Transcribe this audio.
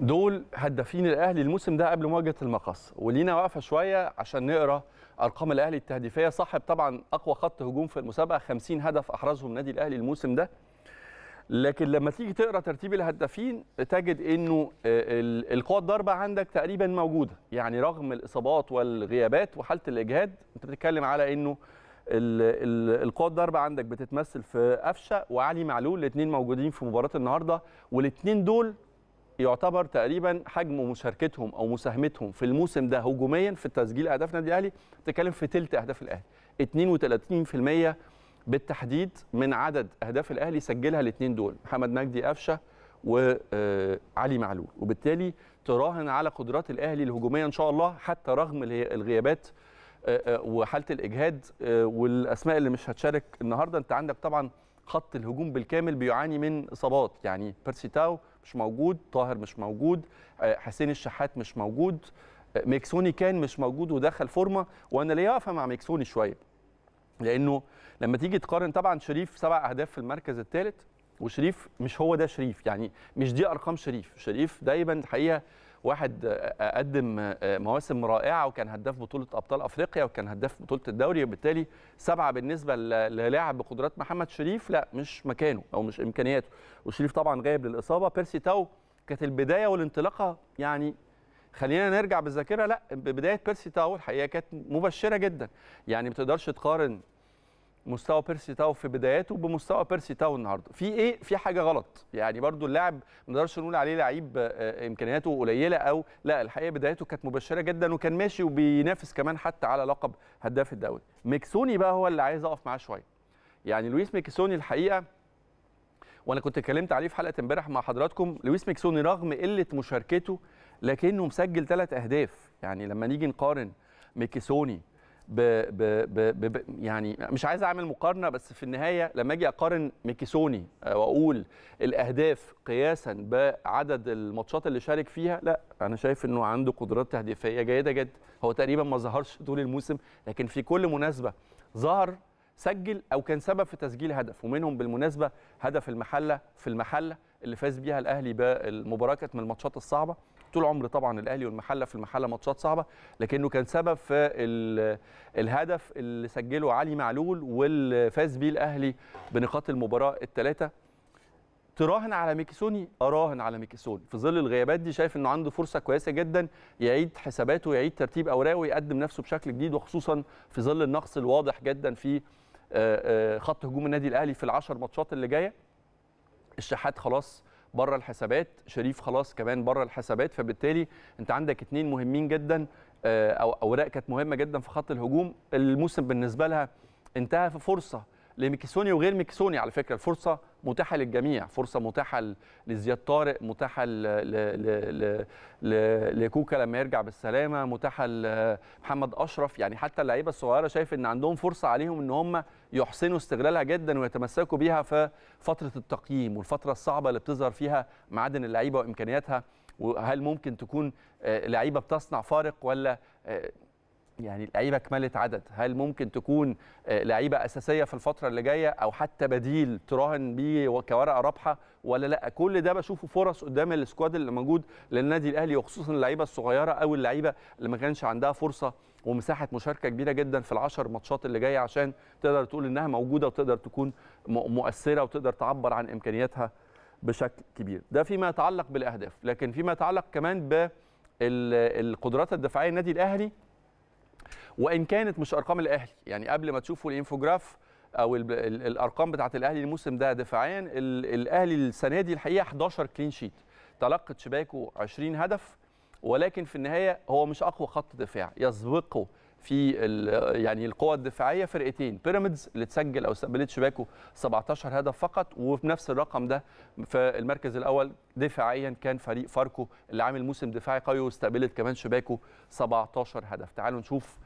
دول هدافين الاهلي الموسم ده قبل مواجهه المقص ولينا واقفه شويه عشان نقرا ارقام الاهلي التهديفيه صاحب طبعا اقوى خط هجوم في المسابقه 50 هدف احرزهم نادي الاهلي الموسم ده لكن لما تيجي تقرا ترتيب الهدافين تجد انه آه، القوى الضاربه عندك تقريبا موجوده يعني رغم الاصابات والغيابات وحاله الاجهاد انت بتتكلم على انه القوى الضاربه عندك بتتمثل في قفشه وعلي معلول الاثنين موجودين في مباراه النهارده والاثنين دول يعتبر تقريبا حجم مشاركتهم او مساهمتهم في الموسم ده هجوميا في تسجيل اهداف النادي الاهلي تتكلم في ثلث اهداف الاهلي 32% بالتحديد من عدد اهداف الاهلي سجلها الاثنين دول محمد مجدي قفشه وعلي آه، معلول وبالتالي تراهن على قدرات الاهلي الهجوميه ان شاء الله حتى رغم الغيابات آه، آه، وحاله الاجهاد والاسماء اللي مش هتشارك النهارده انت عندك طبعا خط الهجوم بالكامل بيعاني من اصابات يعني بيرسيتاو تاو مش موجود طاهر مش موجود آه، حسين الشحات مش موجود آه، ميكسوني كان مش موجود ودخل فورمه وانا ليه واقفه مع ميكسوني شويه لانه لما تيجي تقارن طبعا شريف سبع اهداف في المركز الثالث وشريف مش هو ده شريف يعني مش دي ارقام شريف شريف دايما الحقيقه واحد قدم مواسم رائعه وكان هداف بطوله ابطال افريقيا وكان هداف بطوله الدوري وبالتالي سبعه بالنسبه للاعب بقدرات محمد شريف لا مش مكانه او مش امكانياته وشريف طبعا غايب للاصابه بيرسي تاو كانت البدايه والانطلاقه يعني خلينا نرجع بالذاكره لا بدايه بيرسي تاو الحقيقه كانت مبشره جدا يعني ما تقدرش تقارن مستوى بيرسي تاو في بداياته بمستوى بيرسي تاو النهارده في ايه في حاجه غلط يعني برضو اللاعب ما نقدرش نقول عليه لعيب آه، آه، امكانياته قليله او لا الحقيقه بدايته كانت مبشره جدا وكان ماشي وبينافس كمان حتى على لقب هداف الدوري ميكسوني بقى هو اللي عايز اقف معاه شويه يعني لويس ميكسوني الحقيقه وانا كنت اتكلمت عليه في حلقه امبارح مع حضراتكم لويس ميكسوني رغم قله مشاركته لكنه مسجل ثلاث اهداف يعني لما نيجي نقارن ميكسوني ب ب ب ب يعني مش عايز اعمل مقارنه بس في النهايه لما اجي اقارن ميكيسوني آه، واقول الاهداف قياسا بعدد الماتشات اللي شارك فيها لا انا شايف انه عنده قدرات تهديفيه جيده جدا هو تقريبا ما ظهرش طول الموسم لكن في كل مناسبه ظهر سجل او كان سبب في تسجيل هدف ومنهم بالمناسبه هدف المحله في المحله اللي فاز بيها الاهلي بالمباراه كانت من الماتشات الصعبه طول عمر طبعا الاهلي والمحله في المحله ماتشات صعبه لكنه كان سبب في الهدف اللي سجله علي معلول واللي فاز بيه الاهلي بنقاط المباراه الثلاثه تراهن على ميكيسوني اراهن على ميكيسوني في ظل الغيابات دي شايف انه عنده فرصه كويسه جدا يعيد حساباته يعيد ترتيب اوراقه ويقدم نفسه بشكل جديد وخصوصا في ظل النقص الواضح جدا في آه، آه، خط هجوم النادي الاهلي في العشر ماتشات اللي جايه الشحات خلاص بره الحسابات شريف خلاص كمان بره الحسابات فبالتالي انت عندك اثنين مهمين جدا آه، او اوراق كانت مهمه جدا في خط الهجوم الموسم بالنسبه لها انتهى في فرصه لميكيسوني وغير ميكيسوني على فكره الفرصه متاحه للجميع فرصه متاحه لزياد طارق متاحه ل... ل... ل... لكوكا لما يرجع بالسلامه متاحه لمحمد اشرف يعني حتى اللعيبه الصغيره شايف ان عندهم فرصه عليهم ان هم يحسنوا استغلالها جدا ويتمسكوا بيها في فتره التقييم والفتره الصعبه اللي بتظهر فيها معادن اللعيبه وامكانياتها وهل ممكن تكون آه، لعيبه بتصنع فارق ولا آه، يعني اللعيبه كملت عدد هل ممكن تكون آه، لعيبه اساسيه في الفتره اللي جايه او حتى بديل تراهن بيه كورقه رابحه ولا لا كل ده بشوفه فرص قدام السكواد اللي موجود للنادي الاهلي وخصوصا اللعيبه الصغيره او اللعيبه اللي ما كانش عندها فرصه ومساحه مشاركه كبيره جدا في العشر ماتشات اللي جايه عشان تقدر تقول انها موجوده وتقدر تكون مؤثره وتقدر تعبر عن امكانياتها بشكل كبير ده فيما يتعلق بالاهداف لكن فيما يتعلق كمان بالقدرات الدفاعيه النادي الاهلي وان كانت مش ارقام الاهلي يعني قبل ما تشوفوا الانفوجراف او الـ الـ الارقام بتاعه الاهلي الموسم ده دفاعيا الاهلي السنه دي الحقيقه 11 كلين شيت تلقت شباكه 20 هدف ولكن في النهايه هو مش اقوى خط دفاع يسبقه في يعني القوى الدفاعيه فرقتين بيراميدز اللي تسجل او استقبلت شباكه 17 هدف فقط وفي نفس الرقم ده في المركز الاول دفاعيا كان فريق فاركو اللي عامل موسم دفاعي قوي واستقبلت كمان شباكه 17 هدف تعالوا نشوف